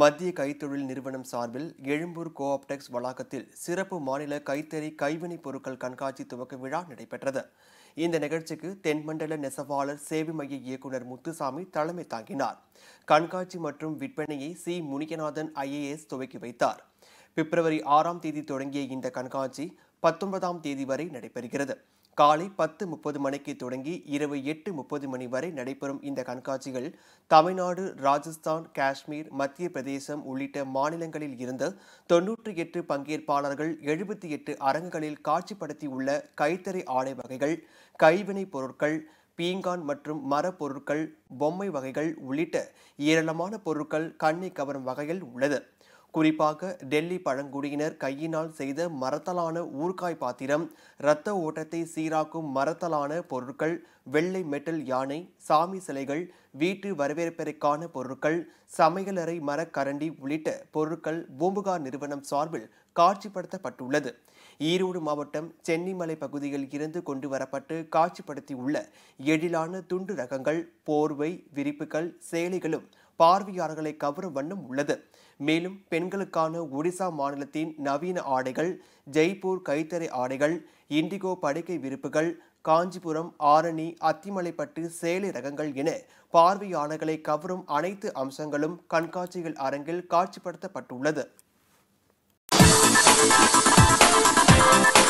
மத்திய கைத்தொழில் நிறுவனம் சார்பில் எழும்பூர் கோஆப்டெக்ஸ் வளாகத்தில் சிறப்பு மாநில கைத்தறி கைவினைப் பொருட்கள் கண்காட்சி துவக்க விழா நடைபெற்றது இந்த நிகழ்ச்சிக்கு தென்மண்டல நெசவாளர் சேவை மைய இயக்குநர் முத்துசாமி தலைமை தாங்கினார் கண்காட்சி மற்றும் விற்பனையை சி முனிகநாதன் ஐஏஎஸ் துவக்கி வைத்தார் பிப்ரவரி ஆறாம் தேதி தொடங்கிய இந்த கண்காட்சி பத்தொன்பதாம் தேதி வரை நடைபெறுகிறது காலை பத்து முப்பது மணிக்கு தொடங்கி இரவு எட்டு முப்பது மணி வரை நடைபெறும் இந்த கண்காட்சிகள் தமிழ்நாடு ராஜஸ்தான் காஷ்மீர் மத்திய பிரதேசம் உள்ளிட்ட மாநிலங்களில் இருந்து தொன்னூற்றி எட்டு பங்கேற்பாளர்கள் எழுபத்தி எட்டு அரங்குகளில் காட்சிப்படுத்தியுள்ள கைத்தறி ஆடை வகைகள் கைவினைப் பொருட்கள் பீங்கான் மற்றும் மரப்பொருட்கள் பொம்மை வகைகள் உள்ளிட்ட ஏராளமான பொருட்கள் கண்ணை கவரும் வகையில் உள்ளது குறிப்பாக டெல்லி பழங்குடியினர் கையினால் செய்த மரத்தலான ஊர்காய் பாத்திரம் இரத்த ஓட்டத்தை சீராக்கும் மரத்தலான பொருட்கள் வெள்ளை மெட்டல் யானை சாமி சிலைகள் வீட்டு வரவேற்பிற்கான பொருட்கள் சமையலறை மரக்கரண்டி உள்ளிட்ட பொருட்கள் பூம்புகார் நிறுவனம் சார்பில் காட்சிப்படுத்தப்பட்டுள்ளது ஈரோடு மாவட்டம் சென்னிமலை பகுதியில் இருந்து கொண்டு வரப்பட்டு காட்சிப்படுத்தியுள்ள எழிலான துண்டு ரகங்கள் போர்வை விரிப்புகள் சேலைகளும் பார்வையாளர்களை கவரும் வண்ணம் உள்ளது மேலும் பெண்களுக்கான ஒடிசா மாநிலத்தின் நவீன ஆடைகள் ஜெய்ப்பூர் கைத்தறி ஆடைகள் இண்டிகோ படுக்கை விருப்புகள் காஞ்சிபுரம் ஆரணி அத்திமலைப்பட்டு சேலை ரகங்கள் என பார்வையாளர்களை கவரும் அனைத்து அம்சங்களும் கண்காட்சிகள் அரங்கில் காட்சிப்படுத்தப்பட்டுள்ளது